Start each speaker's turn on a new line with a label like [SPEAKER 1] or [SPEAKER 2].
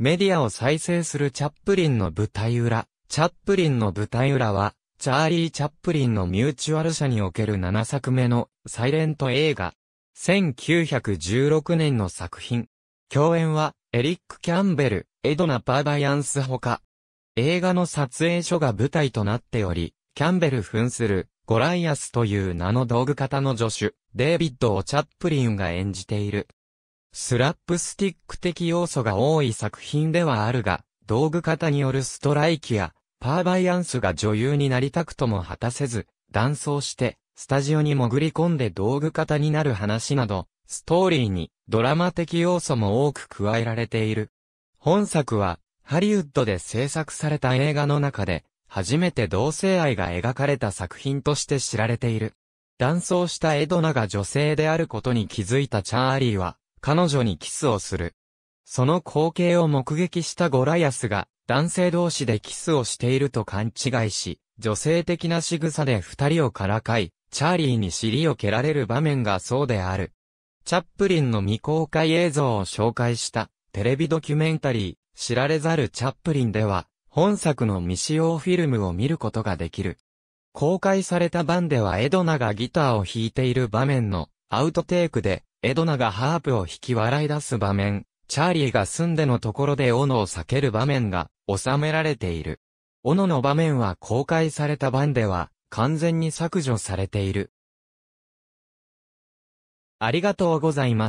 [SPEAKER 1] メディアを再生するチャップリンの舞台裏。チャップリンの舞台裏は、チャーリー・チャップリンのミューチュアル社における7作目のサイレント映画。1916年の作品。共演は、エリック・キャンベル、エドナ・パーバイアンスほか。映画の撮影所が舞台となっており、キャンベル扮する、ゴライアスという名の道具型の助手、デイビッドをチャップリンが演じている。スラップスティック的要素が多い作品ではあるが、道具型によるストライキや、パーバイアンスが女優になりたくとも果たせず、断層して、スタジオに潜り込んで道具型になる話など、ストーリーにドラマ的要素も多く加えられている。本作は、ハリウッドで制作された映画の中で、初めて同性愛が描かれた作品として知られている。断層したエドナが女性であることに気づいたチャーリーは、彼女にキスをする。その光景を目撃したゴラヤスが、男性同士でキスをしていると勘違いし、女性的な仕草で二人をからかい、チャーリーに尻を蹴られる場面がそうである。チャップリンの未公開映像を紹介したテレビドキュメンタリー、知られざるチャップリンでは、本作の未使用フィルムを見ることができる。公開された版ではエドナがギターを弾いている場面のアウトテイクでエドナがハープを引き笑い出す場面、チャーリーが住んでのところで斧を避ける場面が収められている。斧の場面は公開された版では完全に削除されている。ありがとうございます。